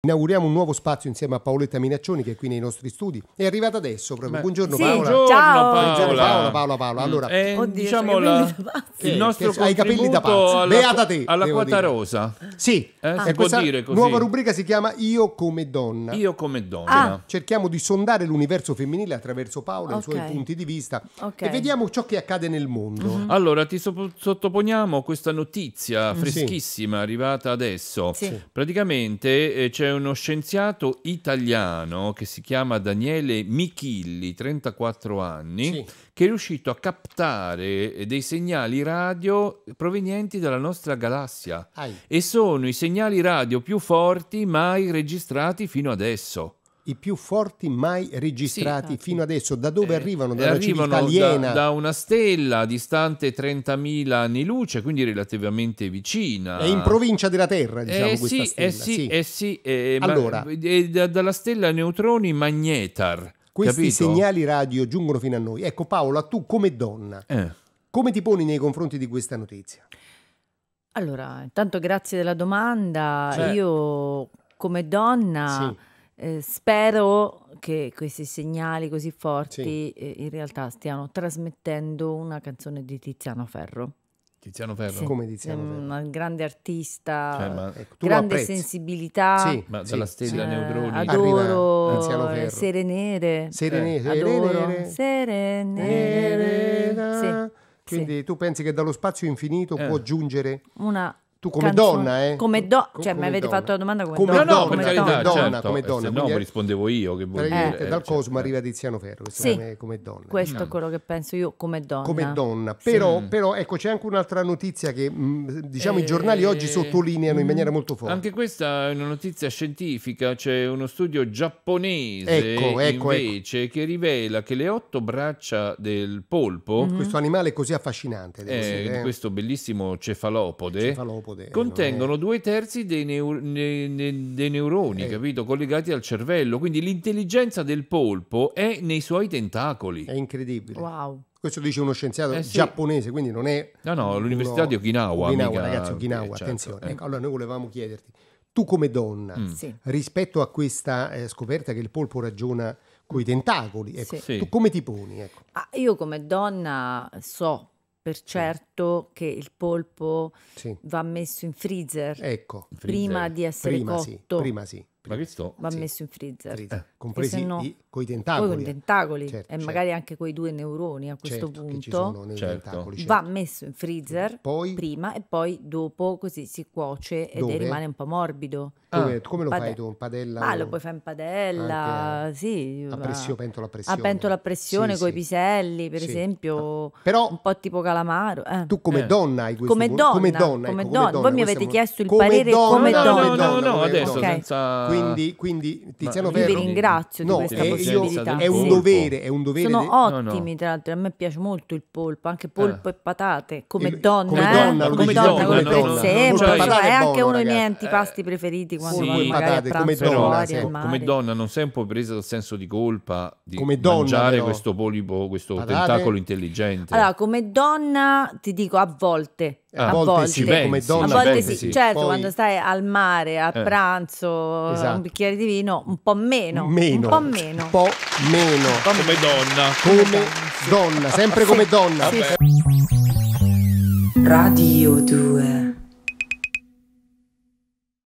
Inauguriamo un nuovo spazio insieme a Paoletta Minaccioni che è qui nei nostri studi. È arrivata adesso proprio. Beh, buongiorno sì, Paola. Buongiorno Paola. Buongiorno Paola, Paola, Paola. Allora, eh, oddio, diciamo la, il nostro che, hai capelli da pazzo. Beata te. Alla quota rosa. Sì, eh, ah. si può dire così. Nuova rubrica si chiama Io come donna. Io come donna. Ah. Cioè, cerchiamo di sondare l'universo femminile attraverso Paola okay. i suoi punti di vista okay. e vediamo ciò che accade nel mondo. Mm-hmm. Allora, ti so- sottoponiamo questa notizia freschissima sì. arrivata adesso. Sì. Praticamente eh, c'è c'è uno scienziato italiano che si chiama Daniele Michilli, 34 anni, sì. che è riuscito a captare eh, dei segnali radio provenienti dalla nostra galassia. Ai. E sono i segnali radio più forti mai registrati fino adesso i più forti mai registrati sì, fino adesso. Da dove eh, arrivano? Dalla arrivano da, da, una stella distante 30.000 anni luce, quindi relativamente vicina. È in provincia della Terra, diciamo, eh, questa sì, eh stella. Eh sì, sì. sì eh, eh allora. Ma, eh, dalla stella neutroni magnetar. Questi capito? segnali radio giungono fino a noi. Ecco Paola, tu come donna, come ti poni nei confronti di questa notizia? Allora, intanto grazie della domanda. Cioè, Io come donna... Sì eh, spero che questi segnali così forti sì. eh, in realtà stiano trasmettendo una canzone di Tiziano Ferro. Tiziano Ferro? Sì. Come Tiziano Ferro? Un, grande artista, cioè, ma, ecco, grande sensibilità. Sì, ma dalla sì, stella sì. neutroni. Eh, adoro Sere Nere. Eh, Sere Nere. Adoro. Sere Nere. Quindi tu pensi che dallo spazio infinito eh. può giungere una tu come Canzone. donna, eh? Come do- cioè, come mi avete donna. fatto la domanda come, come donna. Certo, certo. No, no, come donna, donna, certo. come donna. Se no, mi rispondevo io. Che vuol eh, dire, eh, dal eh, certo. Cosmo arriva Tiziano Ferro, sì. come, eh, come donna. Questo mm. è quello che penso io come donna. Come donna. Però, sì. però ecco, c'è anche un'altra notizia che mm, diciamo eh, i giornali oggi eh, sottolineano in mm, maniera molto forte. Anche questa è una notizia scientifica, c'è uno studio giapponese ecco, ecco, ecco. invece ecco. che rivela che le otto braccia del polpo... Mm-hmm. Questo animale così affascinante, eh, Questo bellissimo cefalopode. Cefalopode potere. Contengono due terzi dei, neur- ne- ne- dei neuroni, è... Eh. capito? Collegati al cervello. Quindi l'intelligenza del polpo è nei suoi tentacoli. È incredibile. Wow. Questo lo dice uno scienziato eh sì. giapponese, quindi non è... No, no, l'università uno... di Okinawa. Okinawa, mica... ragazzi, Okinawa, certo, attenzione. Eh. Ecco, allora noi volevamo chiederti, tu come donna, mm. rispetto a questa eh, scoperta che il polpo ragiona con i tentacoli, ecco, sì. tu come ti poni? Ecco? Ah, io come donna so per certo che il polpo sì. va messo in freezer, ecco. prima freezer. di essere prima cotto. Sì, prima sì l'ha visto? Va sì. messo in freezer. freezer. Eh, compresi no, i, coi tentacoli. Con i tentacoli certo, e certo. magari anche quei due neuroni a questo certo punto. Certo. Va certo. messo in freezer poi, prima e poi dopo così si cuoce ed rimane un po' morbido. Come, ah, come lo Pade- fai tu? In padella? Ah, lo puoi fare in padella, sì. A pressione, pentola a pressione. A pentola a pressione sì, con i piselli, per esempio. Ah. Però, un po' tipo calamaro. Eh. Tu come eh. donna hai questo come donna, come donna, ecco, come donna. Voi mi avete chiesto il parere come donna. No, no, no, adesso senza quindi, quindi Tiziano Ferro vi ringrazio no, di questa eh, possibilità è un dovere è un dovere sono de... ottimi no, no. tra l'altro a me piace molto il polpo anche eh. polpo eh. e patate come il, donna come eh? donna, come donna, come donna, eh, cioè, è anche uno dei miei antipasti preferiti quando sì, patate, come donna, come donna non sei un po' presa dal senso di colpa di mangiare questo polipo questo tentacolo intelligente allora come donna ti dico a volte a, a, eh. volte, volte sì, pensi, come donna a volte sì. sì. Certo, Poi... quando stai al mare, a eh. pranzo, esatto. un bicchiere di vino, un po' meno. meno. Un po' meno. Un po' meno. Come donna. Come, donna, sempre come donna. Radio 2